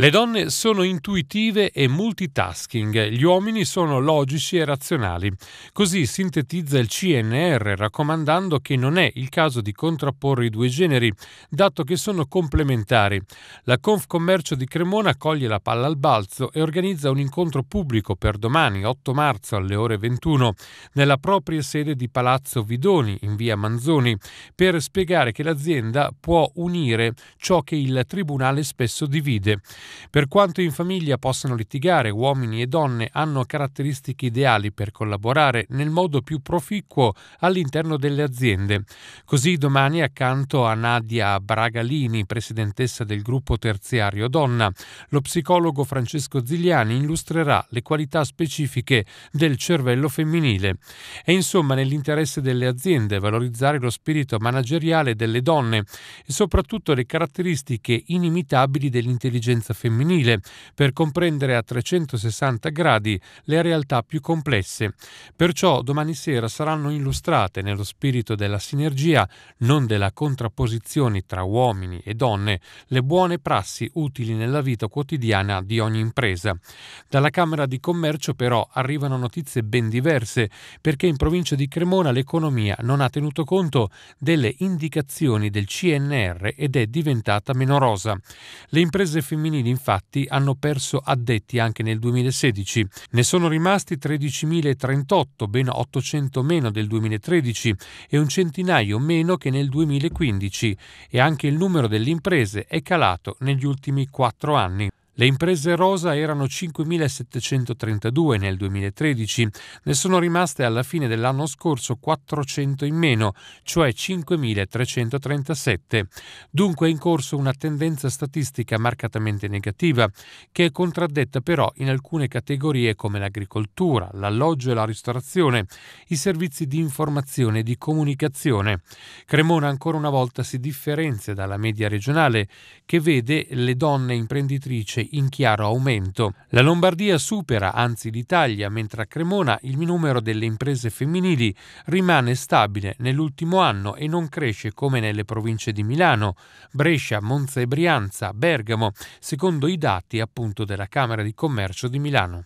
Le donne sono intuitive e multitasking, gli uomini sono logici e razionali. Così sintetizza il CNR raccomandando che non è il caso di contrapporre i due generi, dato che sono complementari. La Confcommercio di Cremona coglie la palla al balzo e organizza un incontro pubblico per domani 8 marzo alle ore 21 nella propria sede di Palazzo Vidoni in via Manzoni per spiegare che l'azienda può unire ciò che il Tribunale spesso divide. Per quanto in famiglia possano litigare, uomini e donne hanno caratteristiche ideali per collaborare nel modo più proficuo all'interno delle aziende. Così domani accanto a Nadia Bragalini, presidentessa del gruppo terziario Donna, lo psicologo Francesco Zigliani illustrerà le qualità specifiche del cervello femminile. È insomma nell'interesse delle aziende valorizzare lo spirito manageriale delle donne e soprattutto le caratteristiche inimitabili dell'intelligenza femminile femminile per comprendere a 360 gradi le realtà più complesse. Perciò domani sera saranno illustrate nello spirito della sinergia, non della contrapposizione tra uomini e donne, le buone prassi utili nella vita quotidiana di ogni impresa. Dalla Camera di Commercio però arrivano notizie ben diverse perché in provincia di Cremona l'economia non ha tenuto conto delle indicazioni del CNR ed è diventata meno rosa. Le imprese femminili infatti hanno perso addetti anche nel 2016. Ne sono rimasti 13.038, ben 800 meno del 2013 e un centinaio meno che nel 2015 e anche il numero delle imprese è calato negli ultimi quattro anni. Le imprese rosa erano 5.732 nel 2013, ne sono rimaste alla fine dell'anno scorso 400 in meno, cioè 5.337. Dunque è in corso una tendenza statistica marcatamente negativa, che è contraddetta però in alcune categorie come l'agricoltura, l'alloggio e la ristorazione, i servizi di informazione e di comunicazione. Cremona ancora una volta si differenzia dalla media regionale, che vede le donne imprenditrici in chiaro aumento. La Lombardia supera anzi l'Italia, mentre a Cremona il numero delle imprese femminili rimane stabile nell'ultimo anno e non cresce come nelle province di Milano, Brescia, Monza e Brianza, Bergamo, secondo i dati appunto della Camera di Commercio di Milano.